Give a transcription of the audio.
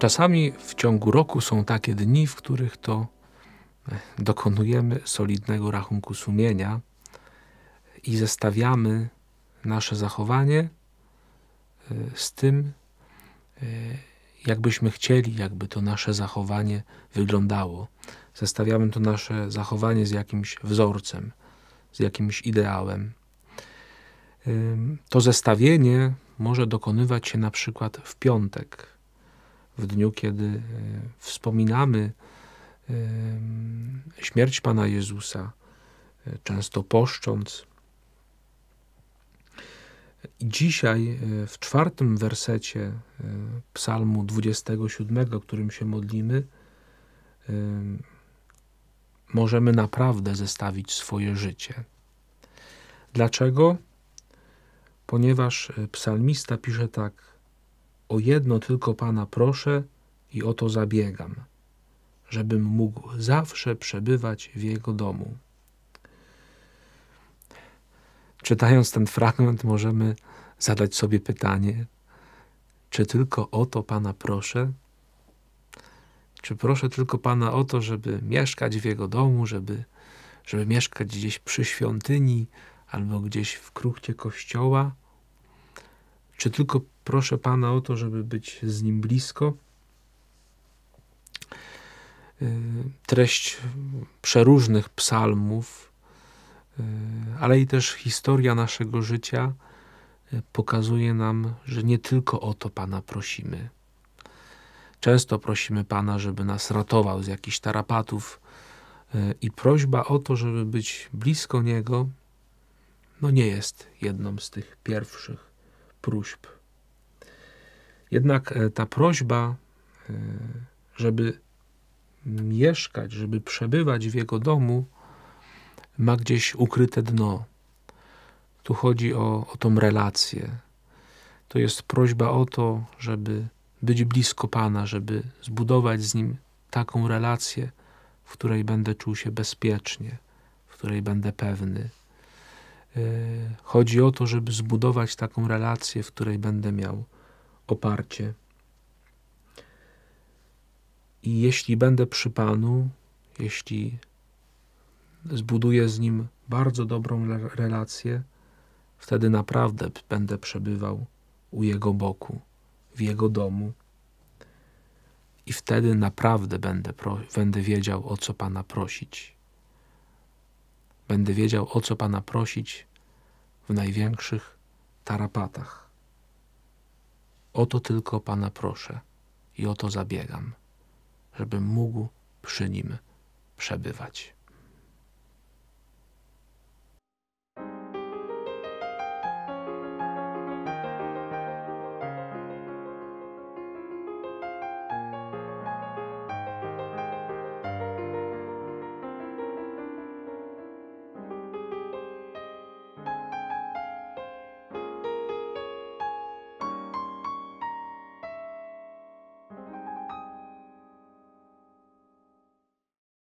Czasami w ciągu roku są takie dni, w których to e, dokonujemy solidnego rachunku sumienia i zestawiamy nasze zachowanie e, z tym, e, jakbyśmy chcieli, jakby to nasze zachowanie wyglądało. Zestawiamy to nasze zachowanie z jakimś wzorcem, z jakimś ideałem. To zestawienie może dokonywać się na przykład w piątek w dniu, kiedy e, wspominamy e, śmierć Pana Jezusa, e, często poszcząc. I dzisiaj w czwartym wersecie psalmu 27, którym się modlimy, możemy naprawdę zestawić swoje życie. Dlaczego? Ponieważ psalmista pisze tak: o jedno tylko Pana proszę i o to zabiegam, żebym mógł zawsze przebywać w Jego domu. Czytając ten fragment, możemy zadać sobie pytanie, czy tylko o to Pana proszę? Czy proszę tylko Pana o to, żeby mieszkać w Jego domu, żeby, żeby mieszkać gdzieś przy świątyni albo gdzieś w kruchcie kościoła? Czy tylko Proszę Pana o to, żeby być z nim blisko. Y, treść przeróżnych psalmów, y, ale i też historia naszego życia y, pokazuje nam, że nie tylko o to Pana prosimy. Często prosimy Pana, żeby nas ratował z jakichś tarapatów, i prośba o to, żeby być blisko Niego, no nie jest jedną z tych pierwszych próśb. Jednak e, ta prośba, e, żeby mieszkać, żeby przebywać w jego domu, ma gdzieś ukryte dno. Tu chodzi o, o tą relację. To jest prośba o to, żeby być blisko Pana, żeby zbudować z Nim taką relację, w której będę czuł się bezpiecznie, w której będę pewny. E, chodzi o to, żeby zbudować taką relację, w której będę miał oparcie. I jeśli będę przy Panu, jeśli zbuduję z Nim bardzo dobrą relację, wtedy naprawdę będę przebywał u Jego boku, w Jego domu. I wtedy naprawdę będę, będę wiedział, o co Pana prosić. Będę wiedział, o co Pana prosić w największych tarapatach. O to tylko Pana proszę i o to zabiegam, żebym mógł przy Nim przebywać.